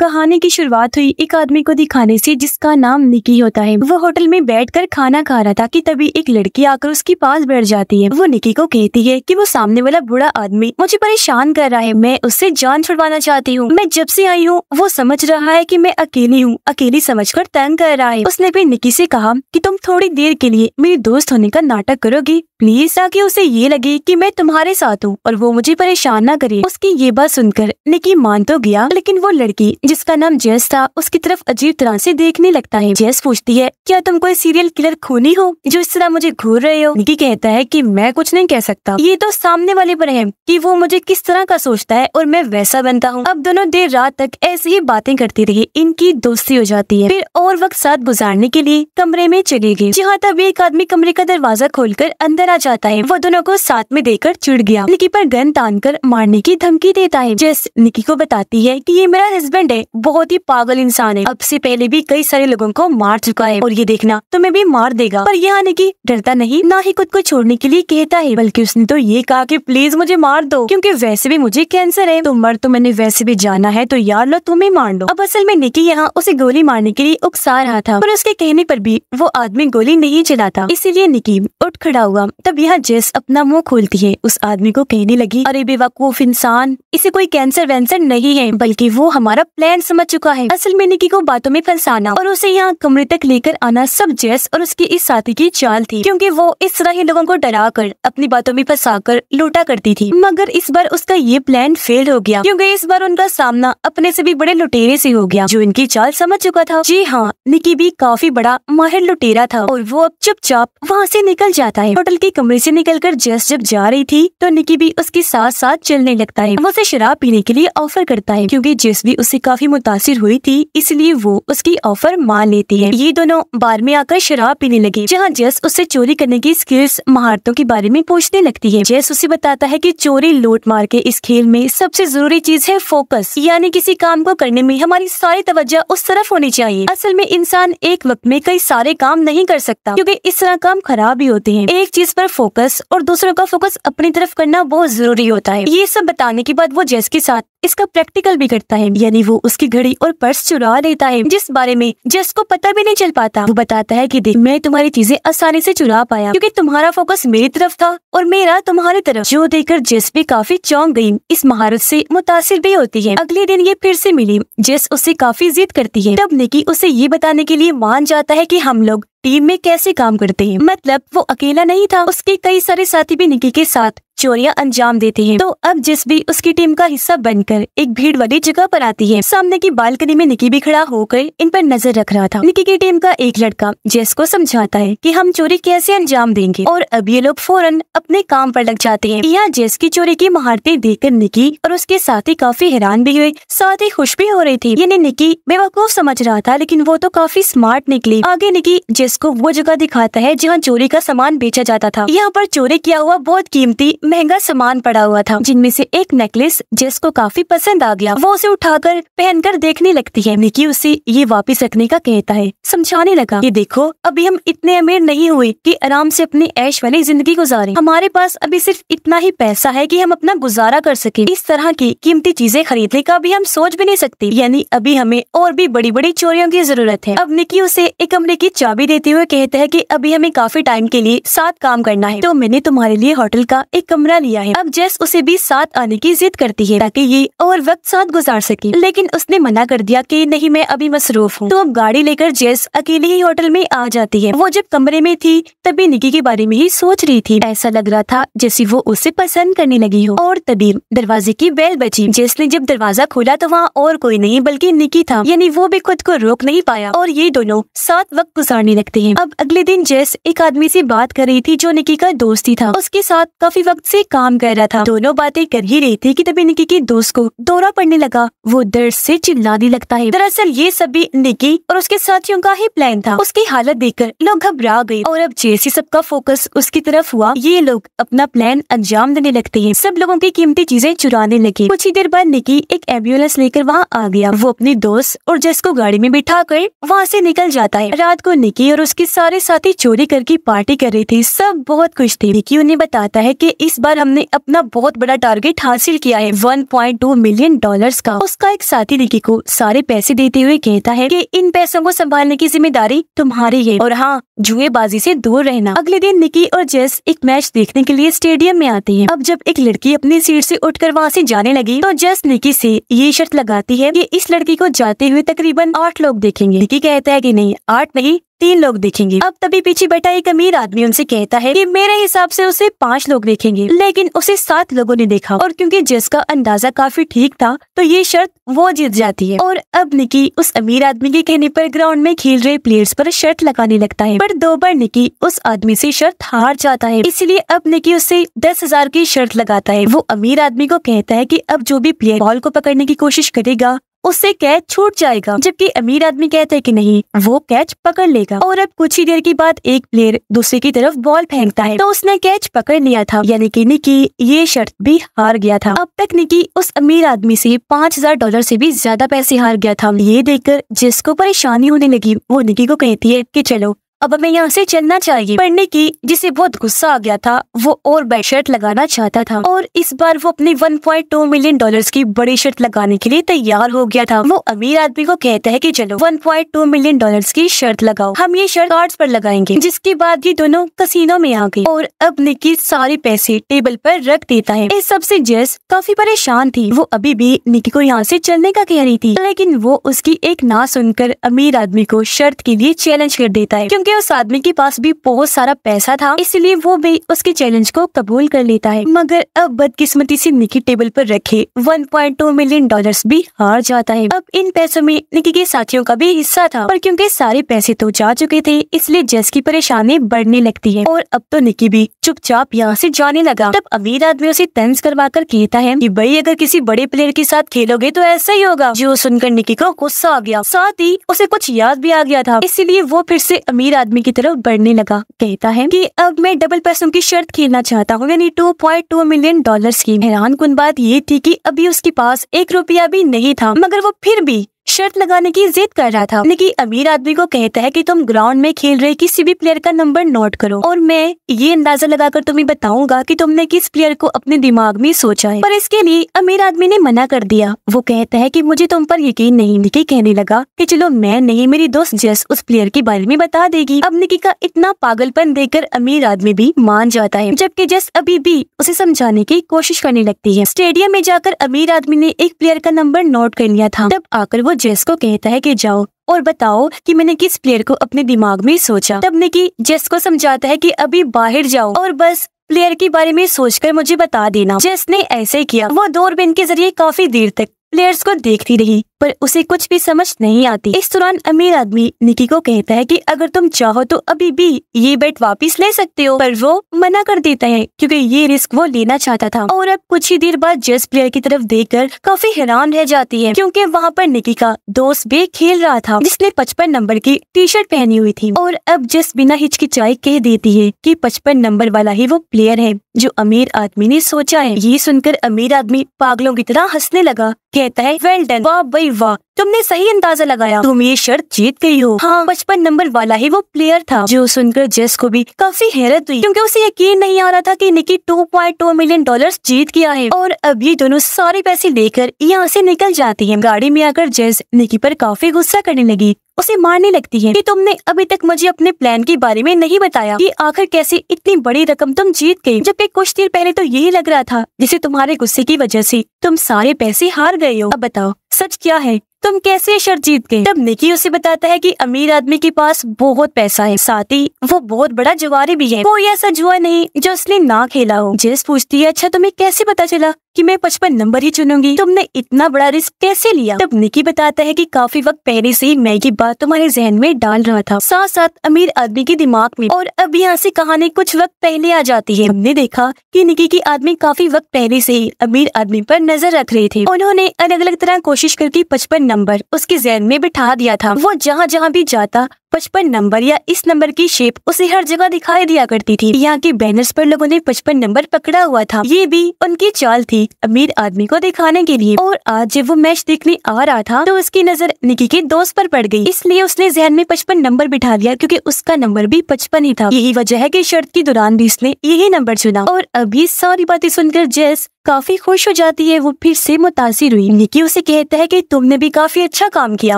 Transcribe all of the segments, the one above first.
कहानी की शुरुआत हुई एक आदमी को दिखाने से जिसका नाम निकी होता है वो होटल में बैठकर खाना खा रहा था कि तभी एक लड़की आकर उसके पास बैठ जाती है वो निकी को कहती है कि वो सामने वाला बूढ़ा आदमी मुझे परेशान कर रहा है मैं उससे जान छुड़वाना चाहती हूँ मैं जब से आई हूँ वो समझ रहा है की मैं अकेली हूँ अकेली समझ कर तंग कर रहा है उसने भी निकी से कहा की तुम थोड़ी देर के लिए मेरी दोस्त होने का नाटक करोगी प्लीज ताकि उसे ये लगे कि मैं तुम्हारे साथ हूँ और वो मुझे परेशान ना करे उसकी ये बात सुनकर निकी मान तो गया लेकिन वो लड़की जिसका नाम जेस था उसकी तरफ अजीब तरह से देखने लगता है जेस पूछती है क्या तुम कोई सीरियल किलर खूनी हो जो इस तरह मुझे घूर रहे हो निकी कहता है की मैं कुछ नहीं कह सकता ये तो सामने वाले पर है की वो मुझे किस तरह का सोचता है और मैं वैसा बनता हूँ अब दोनों देर रात तक ऐसी ही बातें करती रही इनकी दोस्ती हो जाती है फिर और वक्त साथ गुजारने के लिए कमरे में चले गए जहाँ तब एक आदमी कमरे का दरवाजा खोल अंदर करना चाहता है वो दोनों को साथ में देकर चिड़ गया निकी पर गन तान कर मारने की धमकी देता है जिस निकी को बताती है कि ये मेरा हस्बैंड है बहुत ही पागल इंसान है अब से पहले भी कई सारे लोगों को मार चुका है और ये देखना तुम्हें भी मार देगा पर यहाँ निकी डरता नहीं ना ही खुद को छोड़ने के लिए कहता है बल्कि उसने तो ये कहा की प्लीज मुझे मार दो क्यूँकी वैसे भी मुझे कैंसर है तो मर तो मैंने वैसे भी जाना है तो यार लो तुम्हें मार लो अब असल में निकी यहाँ उसे गोली मारने के लिए उकसा रहा था पर उसके कहने पर भी वो आदमी गोली नहीं चलाता इसीलिए निकी उठ खड़ा हुआ तब यहाँ जेस अपना मुंह खोलती है उस आदमी को कहने लगी अरे बेवकूफ इंसान इसे कोई कैंसर वैंसर नहीं है बल्कि वो हमारा प्लान समझ चुका है असल में निकी को बातों में फंसाना और उसे यहाँ कमरे तक लेकर आना सब जेस और उसकी इस साथी की चाल थी क्योंकि वो इस तरह ही लोगों को डरा कर अपनी बातों में फंसा कर लूटा करती थी मगर इस बार उसका ये प्लान फेल हो गया क्योंकि इस बार उनका सामना अपने से भी बड़े लुटेरे से हो गया जो इनकी चाल समझ चुका था जी हाँ निकी भी काफी बड़ा माहिर लुटेरा था और वो अब चुपचाप वहाँ से निकल जाता है होटल के निकी कमरे से निकलकर जस जब जा रही थी तो निकी भी उसके साथ साथ चलने लगता है वो उसे शराब पीने के लिए ऑफर करता है क्योंकि जस भी उससे काफी मुतासर हुई थी इसलिए वो उसकी ऑफर मान लेती है ये दोनों बार में आकर शराब पीने लगे जहाँ जस उससे चोरी करने की स्किल्स महारतों के बारे में पूछने लगती है जस उसे बताता है की चोरी लूट मार के इस खेल में सबसे जरूरी चीज है फोकस यानी किसी काम को करने में हमारी सारी तवज्जा उस तरफ होनी चाहिए असल में इंसान एक वक्त में कई सारे काम नहीं कर सकता क्योंकि इस तरह काम खराब ही होते हैं एक चीज पर फोकस और दूसरों का फोकस अपनी तरफ करना बहुत जरूरी होता है ये सब बताने के बाद वो जेस के साथ इसका प्रैक्टिकल भी करता है यानी वो उसकी घड़ी और पर्स चुरा लेता है जिस बारे में जेस को पता भी नहीं चल पाता वो बताता है की देख मैं तुम्हारी चीजें आसानी ऐसी चुरा पाया क्यूँकी तुम्हारा फोकस मेरी तरफ था और मेरा तुम्हारी तरफ जो देखकर जेस भी काफी चौंक गयी इस महारत ऐसी मुतासर भी होती है अगले दिन ये फिर ऐसी मिली जेस उससे काफी जिद करती है तब निकी उसे ये बताने के लिए मान जाता है की हम लोग टीम में कैसे काम करते हैं मतलब वो अकेला नहीं था उसके कई सारे साथी भी निकी के साथ चोरियां अंजाम देते हैं तो अब जिस भी उसकी टीम का हिस्सा बनकर एक भीड़ वाली जगह पर आती है सामने की बालकनी में निकी भी खड़ा होकर इन पर नजर रख रहा था निकी की टीम का एक लड़का जेस को समझाता है कि हम चोरी कैसे अंजाम देंगे और अब ये लोग फौरन अपने काम पर लग जाते हैं यहाँ जेस की चोरी की देख देखकर निकी और उसके साथी काफी हैरान भी हुए साथ ही खुश भी हो रही थी यानी निकी बेवकूफ समझ रहा था लेकिन वो तो काफी स्मार्ट निकली आगे निकी जेस को वो जगह दिखाता है जहाँ चोरी का सामान बेचा जाता था यहाँ पर चोरी किया हुआ बहुत कीमती महंगा सामान पड़ा हुआ था जिनमें से एक नेकलेस जेस को काफी पसंद आ गया वो उसे उठाकर पहनकर देखने लगती है निकी उसे ये वापस रखने का कहता है समझाने लगा ये देखो अभी हम इतने अमीर नहीं हुए कि आराम से अपनी ऐश वाली जिंदगी गुजारें हमारे पास अभी सिर्फ इतना ही पैसा है कि हम अपना गुजारा कर सके इस तरह की कीमती चीजें खरीदने का भी हम सोच भी नहीं सकते यानी अभी हमें और भी बड़ी बड़ी चोरियों की जरूरत है अब निकी उसे एक कमरे की चाबी देते हुए कहते हैं की अभी हमें काफी टाइम के लिए साथ काम करना है तो मैंने तुम्हारे लिए होटल का एक कमरा लिया है अब जेस उसे भी साथ आने की जिद करती है ताकि ये और वक्त साथ गुजार सके लेकिन उसने मना कर दिया की नहीं मैं अभी मसरूफ हूँ तो अब गाड़ी लेकर जेस अकेले ही होटल में आ जाती है वो जब कमरे में थी तभी निकी के बारे में ही सोच रही थी ऐसा लग रहा था जैसे वो उसे पसंद करने लगी हो और तभी दरवाजे की बैल बची जेस ने जब दरवाजा खोला तो वहाँ और कोई नहीं बल्कि निकी था यानी वो भी खुद को रोक नहीं पाया और ये दोनों साथ वक्त गुजारने लगते है अब अगले दिन जेस एक आदमी ऐसी बात कर रही थी जो निकी का दोस्ती था उसके साथ काफी वक्त से काम कर रहा था दोनों बातें कर ही रही थी कि तभी निकी की दोस्त को दौरा पड़ने लगा वो दर्द से चिल्लाने लगता है दरअसल ये सभी निकी और उसके साथियों का ही प्लान था उसकी हालत देखकर लोग घबरा गए और अब जैसे सबका फोकस उसकी तरफ हुआ ये लोग अपना प्लान अंजाम देने लगते है सब लोगों की कीमती चीजें चुराने लगी कुछ ही देर बाद निकी एक एम्बुलेंस लेकर वहाँ आ गया वो अपने दोस्त और जस को गाड़ी में बिठा कर वहाँ से निकल जाता है रात को निकी और उसके सारे साथी चोरी करके पार्टी कर रही थी सब बहुत खुश थे निकी उन्हें बताता है की इस बार हमने अपना बहुत बड़ा टारगेट हासिल किया है 1.2 मिलियन डॉलर्स का उसका एक साथी निकी को सारे पैसे देते हुए कहता है कि इन पैसों को संभालने की जिम्मेदारी तुम्हारी है और हाँ जुएबाजी से दूर रहना अगले दिन निकी और जेस एक मैच देखने के लिए स्टेडियम में आते हैं अब जब एक लड़की अपनी सीट से उठकर वहाँ से जाने लगी तो जेस निकी से ये शर्त लगाती है कि इस लड़की को जाते हुए तकरीबन आठ लोग देखेंगे निकी कहता है कि नहीं आठ नहीं तीन लोग देखेंगे अब तभी पीछे बैठा एक अमीर आदमी उनसे कहता है कि मेरे हिसाब से उसे पांच लोग देखेंगे लेकिन उसे सात लोगों ने देखा और क्योंकि जिसका अंदाजा काफी ठीक था तो ये शर्त वो जीत जाती है और अब निकी उस अमीर आदमी के कहने पर ग्राउंड में खेल रहे प्लेयर्स पर शर्त लगाने लगता है पर दो बार निकी उस आदमी से शर्त हार जाता है इसलिए अब निकी उससे दस हजार की शर्त लगाता है वो अमीर आदमी को कहता है की अब जो भी प्लेयर बॉल को पकड़ने की कोशिश करेगा उससे कैच छूट जाएगा जबकि अमीर आदमी कहते हैं कि नहीं वो कैच पकड़ लेगा और अब कुछ ही देर के बाद एक प्लेयर दूसरे की तरफ बॉल फेंकता है तो उसने कैच पकड़ लिया था यानी कि निकी ये शर्त भी हार गया था अब तक निकी उस अमीर आदमी से पाँच हजार डॉलर से भी ज्यादा पैसे हार गया था ये देखकर जिसको परेशानी होने लगी वो निकी को कहती है की चलो अब हमें यहाँ से चलना चाहिए पढ़ने की जिसे बहुत गुस्सा आ गया था वो और बेड शर्ट लगाना चाहता था और इस बार वो अपने 1.2 मिलियन डॉलर्स की बड़ी शर्ट लगाने के लिए तैयार हो गया था वो अमीर आदमी को कहता है कि चलो 1.2 मिलियन डॉलर्स की शर्त लगाओ हम ये शर्ट कार्ड्स पर लगाएंगे जिसके बाद ये दोनों कसीनो में आ गए और अब निकी सारे पैसे टेबल पर रख देता है इस सबसे जेस काफी परेशान थी वो अभी भी निकी को यहाँ से चलने का कह रही थी लेकिन वो उसकी एक ना सुनकर अमीर आदमी को शर्त के लिए चैलेंज कर देता है क्यूँकी क्योंकि उस आदमी के पास भी बहुत सारा पैसा था इसलिए वो भी उसके चैलेंज को कबूल कर लेता है मगर अब बदकिस्मती से निकी टेबल पर रखे 1.2 मिलियन डॉलर्स भी हार जाता है अब इन पैसों में निकी के साथियों का भी हिस्सा था पर क्योंकि सारे पैसे तो जा चुके थे इसलिए जैस की परेशानी बढ़ने लगती है और अब तो निकी भी चुपचाप यहाँ ऐसी जाने लगा तब अमीर आदमी उसे तंज करवा कर कहता है की भाई अगर किसी बड़े प्लेयर के साथ खेलोगे तो ऐसा ही होगा जो सुनकर निकी को गुस्सा आ गया साथ ही उसे कुछ याद भी आ गया था इसीलिए वो फिर से अमीर आदमी की तरफ बढ़ने लगा कहता है कि अब मैं डबल पैसों की शर्त खेलना चाहता हूँ यानी टू टू मिलियन डॉलर की हैरान कन बात ये थी की अभी उसके पास एक रुपया भी नहीं था मगर वो फिर भी शर्ट लगाने की जिद कर रहा था लेकिन अमीर आदमी को कहता है कि तुम ग्राउंड में खेल रहे किसी भी प्लेयर का नंबर नोट करो और मैं ये अंदाजा लगाकर तुम्हें बताऊंगा कि तुमने किस प्लेयर को अपने दिमाग में सोचा है पर इसके लिए अमीर आदमी ने मना कर दिया वो कहता है की मुझे तुम पर यकीन नहीं निकी कहने लगा की चलो मैं नहीं मेरी दोस्त जस उस प्लेयर के बारे में बता देगी अब निकी का इतना पागलपन देकर अमीर आदमी भी मान जाता है जबकि जस अभी भी उसे समझाने की कोशिश करने लगती है स्टेडियम में जाकर अमीर आदमी ने एक प्लेयर का नंबर नोट कर लिया था तब आकर वो जेस को कहता है कि जाओ और बताओ कि मैंने किस प्लेयर को अपने दिमाग में सोचा तब निकी जेस को समझाता है कि अभी बाहर जाओ और बस प्लेयर के बारे में सोचकर मुझे बता देना जेस ने ऐसे किया वो दूरबीन के जरिए काफी देर तक प्लेयर्स को देखती रही पर उसे कुछ भी समझ नहीं आती इस दौरान अमीर आदमी निकी को कहता है कि अगर तुम चाहो तो अभी भी ये बेट वापस ले सकते हो पर वो मना कर देता है क्योंकि ये रिस्क वो लेना चाहता था और अब कुछ ही देर बाद जस प्लेयर की तरफ देखकर काफी हैरान रह जाती है क्योंकि वहाँ पर निकी का दोस्त भी खेल रहा था जिसने पचपन नंबर की टी शर्ट पहनी हुई थी और अब जस बिना हिचकिचाई कह देती है की पचपन नंबर वाला ही वो प्लेयर है जो अमीर आदमी ने सोचा है ये सुनकर अमीर आदमी पागलों की तरह हंसने लगा कहता है वेल डन वाह भाई वाह तुमने सही अंदाजा लगाया तुम ये शर्त जीत गई हो हाँ पचपन नंबर वाला ही वो प्लेयर था जो सुनकर जेस को भी काफी हैरत हुई क्योंकि उसे यकीन नहीं आ रहा था कि निकी 2.2 मिलियन डॉलर्स जीत गया है और अब ये दोनों सारे पैसे लेकर यहाँ से निकल जाती है गाड़ी में आकर जेस निकी पर काफी गुस्सा करने लगी उसे मारने लगती है कि तुमने अभी तक मुझे अपने प्लान के बारे में नहीं बताया कि आखिर कैसे इतनी बड़ी रकम तुम जीत गई जबकि कुछ देर पहले तो यही लग रहा था जिसे तुम्हारे गुस्से की वजह से तुम सारे पैसे हार गए हो अब बताओ सच क्या है तुम कैसे शर्त जीत गई तब निकी उसे बताता है कि अमीर आदमी के पास बहुत पैसा है साथ ही वो बहुत बड़ा जुआरी भी है कोई ऐसा जुआ नहीं जो उसने ना खेला हो जेस पूछती है अच्छा तुम्हें कैसे पता चला कि मैं पचपन नंबर ही चुनूंगी तुमने इतना बड़ा रिस्क कैसे लिया तब निकी बताता है कि काफी वक्त पहले से ही मैं ये बात तुम्हारे जहन में डाल रहा था साथ साथ अमीर आदमी के दिमाग में और अब यहाँ से कहानी कुछ वक्त पहले आ जाती है हमने देखा कि निकी की आदमी काफी वक्त पहले से ही अमीर आदमी पर नजर रख रहे थे उन्होंने अलग अलग तरह कोशिश करके पचपन नंबर उसके जहन में बिठा दिया था वो जहाँ जहाँ भी जाता पचपन नंबर या इस नंबर की शेप उसे हर जगह दिखाई दिया करती थी यहाँ के बैनर्स पर लोगों ने पचपन नंबर पकड़ा हुआ था ये भी उनकी चाल थी अमीर आदमी को दिखाने के लिए और आज जब वो मैच देखने आ रहा था तो उसकी नजर निकी के दोस्त पर पड़ गई इसलिए उसने जहन में पचपन नंबर बिठा लिया क्योंकि उसका नंबर भी पचपन ही था यही वजह है की शर्त के दौरान भी उसने यही नंबर चुना और अभी सारी बातें सुनकर जैस काफी खुश हो जाती है वो फिर से मुतासर हुई निकी उसे कहता है कि तुमने भी काफी अच्छा काम किया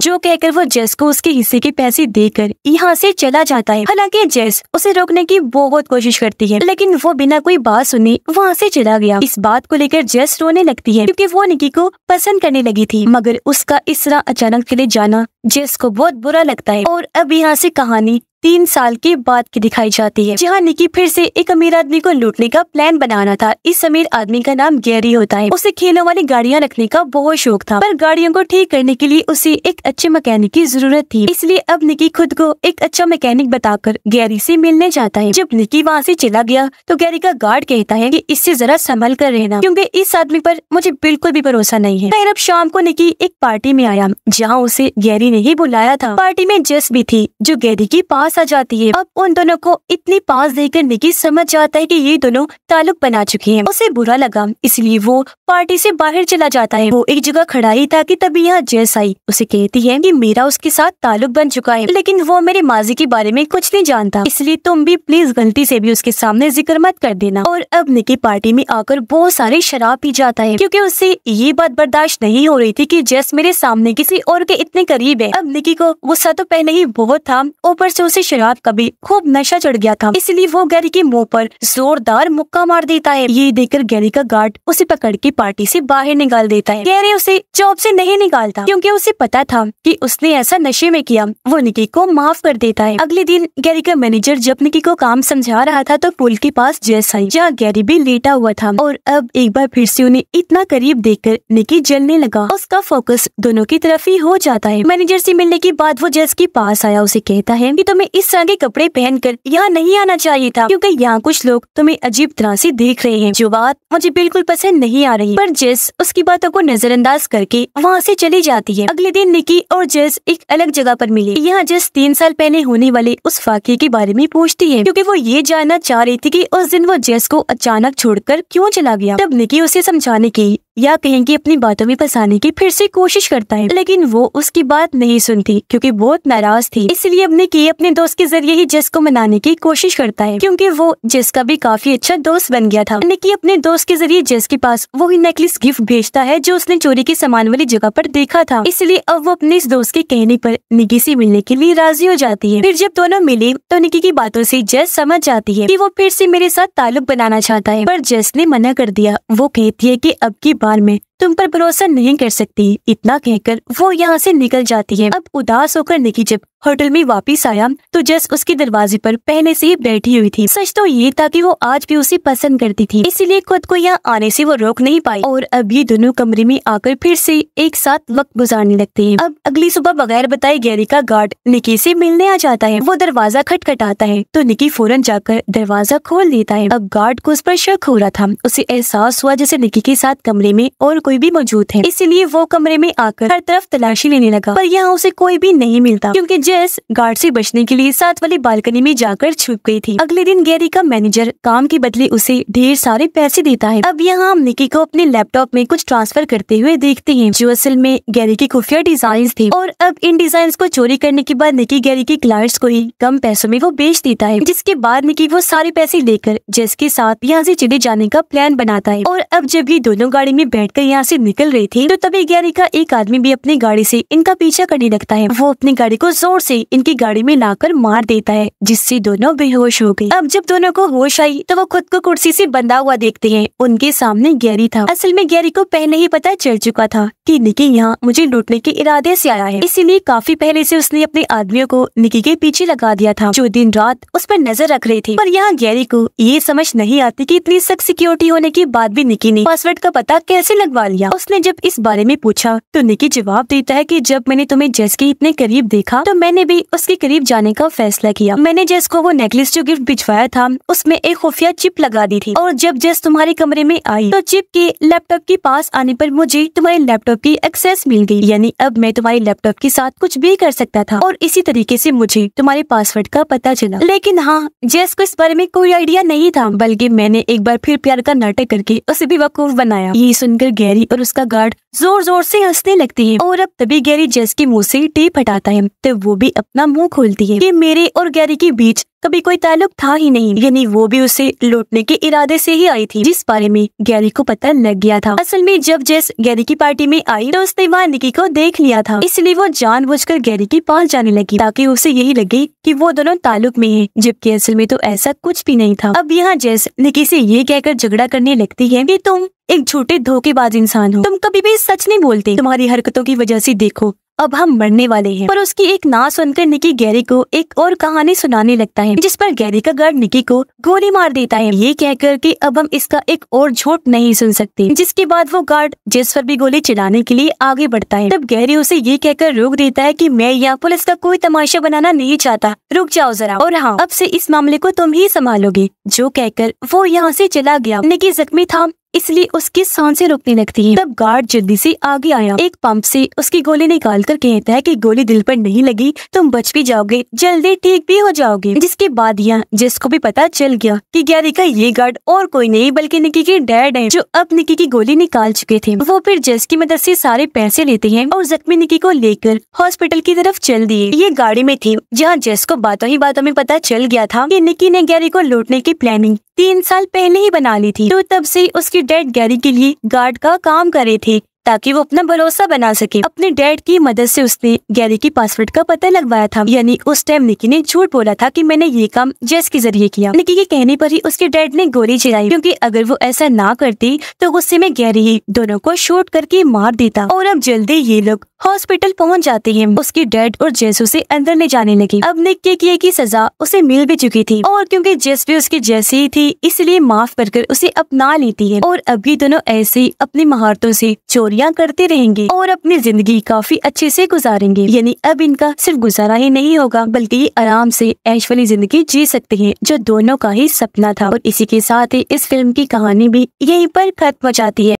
जो कहकर वो जेस को उसके हिस्से के पैसे देकर यहाँ से चला जाता है हालांकि जेस उसे रोकने की बहुत कोशिश करती है लेकिन वो बिना कोई बात सुने वहाँ से चला गया इस बात को लेकर जेस रोने लगती है क्योंकि वो निकी को पसंद करने लगी थी मगर उसका इस तरह अचानक चले जाना जेस को बहुत बुरा लगता है और अब यहाँ से कहानी तीन साल के बाद की दिखाई जाती है जहाँ निकी फिर से एक अमीर आदमी को लूटने का प्लान बनाना था इस अमीर आदमी का नाम गैरी होता है उसे खेलों वाली गाड़ियाँ रखने का बहुत शौक था पर गाड़ियों को ठीक करने के लिए उसे एक अच्छे मैकेनिक की जरूरत थी इसलिए अब निकी खुद को एक अच्छा मैकेनिक बताकर गैरी ऐसी मिलने जाता है जब निकी वहाँ ऐसी चला गया तो गैरी का गार्ड कहता है की इससे जरा संभल कर रहना क्यूँकी इस आदमी आरोप मुझे बिल्कुल भी भरोसा नहीं है खैर अब शाम को निकी एक पार्टी में आया जहाँ उसे गैरी ने ही बुलाया था पार्टी में जस भी थी जो गैरी के पास पास आ जाती है अब उन दोनों को इतनी पास देखकर निकी समझ जाता है कि ये दोनों ताल्लुक बना चुके हैं उसे बुरा लगा इसलिए वो पार्टी से बाहर चला जाता है वो एक जगह खड़ा ही था कि तभी यहाँ जैस आई उसे कहती है कि मेरा उसके साथ ताल्लुक बन चुका है लेकिन वो मेरे माजी के बारे में कुछ नहीं जानता इसलिए तुम भी प्लीज गलती से भी उसके सामने जिक्र मत कर देना और अब निकी पार्टी में आकर बहुत सारे शराब पी जाता है क्योंकि उसे ये बात बर्दाश्त नहीं हो रही थी कि जैस मेरे सामने किसी और के इतने करीब है अब निकी को गुस्सा तो पहले ही बहुत था ऊपर से उसे शराब का भी खूब नशा चढ़ गया था इसलिए वो गैरी के मुंह पर जोरदार मुक्का मार देता है ये देखकर गैरी का गार्ड उसे पकड़ के पार्टी से बाहर निकाल देता है गैरी उसे जॉब से नहीं निकालता क्योंकि उसे पता था कि उसने ऐसा नशे में किया वो निकी को माफ कर देता है अगले दिन गैरी का मैनेजर जब निकी को काम समझा रहा था तो पुल के पास जैस आई जहाँ गैरी भी लेटा हुआ था और अब एक बार फिर से उन्हें इतना करीब कर निकी जलने लगा उसका फोकस दोनों की तरफ ही हो जाता है मैनेजर से मिलने के बाद वो जैस के पास आया उसे कहता है कि तुम्हें इस तरह के कपड़े पहनकर यहाँ नहीं आना चाहिए था क्योंकि यहाँ कुछ लोग तुम्हें अजीब तरह से देख रहे हैं जो बात मुझे बिल्कुल पसंद नहीं आ रही पर जेस उसकी बातों को नजरअंदाज करके वहाँ से चली जाती है अगले दिन निकी और जेस एक अलग जगह पर मिली यहाँ जेस तीन साल पहले होने वाले उस फाके के बारे में पूछती है क्योंकि वो ये जानना चाह रही थी कि उस दिन वो जेस को अचानक छोड़कर क्यों चला गया तब निकी उसे समझाने की या कहीं की अपनी बातों में फंसाने की फिर से कोशिश करता है लेकिन वो उसकी बात नहीं सुनती क्योंकि बहुत नाराज थी इसलिए अपने की अपने दोस्त के जरिए ही जिस को मनाने की कोशिश करता है क्योंकि वो का भी काफी अच्छा दोस्त बन गया था निकी अपने दोस्त के जरिए जिस के पास वो ही नेकलेस गिफ्ट भेजता है जो उसने चोरी के सामान वाली जगह पर देखा था इसलिए अब वो अपने इस दोस्त के कहने पर निकी से मिलने के लिए राजी हो जाती है फिर जब दोनों मिले तो निकी की बातों से जस समझ जाती है कि वो फिर से मेरे साथ ताल्लुक बनाना चाहता है पर जस ने मना कर दिया वो कहती है कि अब की बार में तुम पर भरोसा नहीं कर सकती इतना कहकर वो यहाँ से निकल जाती है अब उदास होकर निकी जब होटल में वापस आया तो जस उसके दरवाजे पर पहले से ही बैठी हुई थी सच तो ये था कि वो आज भी उसे पसंद करती थी इसीलिए खुद को यहाँ आने से वो रोक नहीं पाई और अब ये दोनों कमरे में आकर फिर से एक साथ वक्त गुजारने लगते है अब अगली सुबह बगैर बताए गैरी का गार्ड निकी ऐसी मिलने आ जाता है वो दरवाजा खटखटाता है तो निकी फौरन जाकर दरवाजा खोल देता है अब गार्ड को उस पर शक हो रहा था उसे एहसास हुआ जैसे निकी के साथ कमरे में और कोई कोई भी मौजूद है इसीलिए वो कमरे में आकर हर तरफ तलाशी लेने लगा पर यहाँ उसे कोई भी नहीं मिलता क्योंकि जेस गार्ड से बचने के लिए साथ वाली बालकनी में जाकर छुप गई थी अगले दिन गैरी का मैनेजर काम के बदले उसे ढेर सारे पैसे देता है अब यहाँ हम निकी को अपने लैपटॉप में कुछ ट्रांसफर करते हुए देखते है जो असल में गैरी की खुफिया डिजाइन थी और अब इन डिजाइन को चोरी करने के बाद निकी गैरी के क्लाइंट को ही कम पैसों में वो बेच देता है जिसके बाद निकी वो सारे पैसे लेकर जेस के साथ यहाँ ऐसी चले जाने का प्लान बनाता है और अब जब ये दोनों गाड़ी में बैठ कर यहाँ से निकल रही थी तो तभी गैरी का एक आदमी भी अपनी गाड़ी से इनका पीछा करने लगता है वो अपनी गाड़ी को जोर से इनकी गाड़ी में लाकर मार देता है जिससे दोनों बेहोश हो गए अब जब दोनों को होश आई तो वो खुद को कुर्सी से बंधा हुआ देखते हैं उनके सामने गैरी था असल में गैरी को पहले ही पता चल चुका था की निकी यहाँ मुझे लूटने के इरादे ऐसी आया है इसीलिए काफी पहले ऐसी उसने अपने आदमियों को निकी के पीछे लगा दिया था जो दिन रात उस पर नजर रख रहे थे पर यहाँ गैरी को ये समझ नहीं आती की इतनी सख्त सिक्योरिटी होने के बाद भी निकी ने पासवर्ड का पता कैसे लगवा वालिया उसने जब इस बारे में पूछा तो निकी जवाब देता है कि जब मैंने तुम्हें जैस के इतने करीब देखा तो मैंने भी उसके करीब जाने का फैसला किया मैंने जैस को वो नेकलेस जो गिफ्ट भिजवाया था उसमें एक खुफिया चिप लगा दी थी और जब जैस तुम्हारे कमरे में आई तो चिप के लैपटॉप के पास आने पर मुझे तुम्हारे लैपटॉप की एक्सेस मिल गयी यानी अब मैं तुम्हारे लैपटॉप के साथ कुछ भी कर सकता था और इसी तरीके ऐसी मुझे तुम्हारे पासवर्ड का पता चला लेकिन हाँ जैस को इस बारे में कोई आइडिया नहीं था बल्कि मैंने एक बार फिर प्यार का नाटक करके उसे भी वकूफ बनाया ये सुनकर गया गैरी और उसका गार्ड जोर जोर से हंसने लगते हैं और अब तभी गैरी जैस के मुंह से टेप हटाता है तब वो भी अपना मुंह खोलती है कि मेरे और गैरी के बीच कभी कोई ताल्लुक था ही नहीं यानी वो भी उसे लौटने के इरादे से ही आई थी जिस बारे में गैरी को पता लग गया था असल में जब जेस गैरी की पार्टी में आई तो उसने वहाँ निकी को देख लिया था इसलिए वो जानबूझकर गैरी के पास जाने लगी ताकि उसे यही लगे कि वो दोनों ताल्लुक में हैं जबकि असल में तो ऐसा कुछ भी नहीं था अब यहाँ जेस निकी से ये कहकर झगड़ा करने लगती है की तुम एक झूठे धोखेबाज इंसान हो तुम कभी भी सच नहीं बोलते तुम्हारी हरकतों की वजह से देखो अब हम मरने वाले हैं पर उसकी एक ना सुनकर निकी गैरी को एक और कहानी सुनाने लगता है जिस पर गैरी का गार्ड निकी को गोली मार देता है ये कहकर कि अब हम इसका एक और झूठ नहीं सुन सकते जिसके बाद वो गार्ड जिस पर भी गोली चलाने के लिए आगे बढ़ता है तब गैरी उसे ये कहकर रोक देता है की मैं यहाँ पुलिस का कोई तमाशा बनाना नहीं चाहता रुक जाओ जरा और हाँ अब से इस मामले को तुम ही संभालोगे जो कहकर वो यहाँ से चला गया निकी जख्मी था इसलिए उसकी सांसें रुकने लगती हैं। तब गार्ड जल्दी से आगे आया एक पंप से उसकी गोली निकाल कर कहता है कि गोली दिल पर नहीं लगी तुम बच भी जाओगे जल्दी ठीक भी हो जाओगे जिसके बाद यह जिसको भी पता चल गया कि गैरी का ये गार्ड और कोई नहीं बल्कि निकी के डैड है जो अब निकी की गोली निकाल चुके थे वो फिर जस की मदद ऐसी सारे पैसे लेते हैं और जख्मी निकी को लेकर हॉस्पिटल की तरफ चल दिए ये गाड़ी में थी जहाँ जस को बातों ही बातों में पता चल गया था की निकी ने गैरी को लौटने की प्लानिंग तीन साल पहले ही बना ली थी तो तब से उसकी अपने डैड गैरी के लिए गार्ड का काम कर रहे थे ताकि वो अपना भरोसा बना सके अपने डैड की मदद से उसने गैरी की पासवर्ड का पता लगवाया था यानी उस टाइम निकी ने झूठ बोला था कि मैंने ये काम जेस के जरिए किया निकी के कहने पर ही उसके डैड ने गोली चलाई क्योंकि अगर वो ऐसा ना करती तो गुस्से में गैरी ही दोनों को शूट करके मार देता और अब जल्दी ये लोग हॉस्पिटल पहुंच जाती है उसकी डैड और जेसू से अंदर ले जाने लगी अब निक के किए की सजा उसे मिल भी चुकी थी और क्योंकि जेस भी उसकी जैसी ही थी इसलिए माफ कर कर उसे अपना लेती है और अभी दोनों ऐसे ही अपनी महारतों से चोरियां करते रहेंगे और अपनी जिंदगी काफी अच्छे से गुजारेंगे यानी अब इनका सिर्फ गुजारा ही नहीं होगा बल्कि आराम से ऐश वाली जिंदगी जी सकते है जो दोनों का ही सपना था और इसी के साथ ही इस फिल्म की कहानी भी यही पर खत्म हो जाती है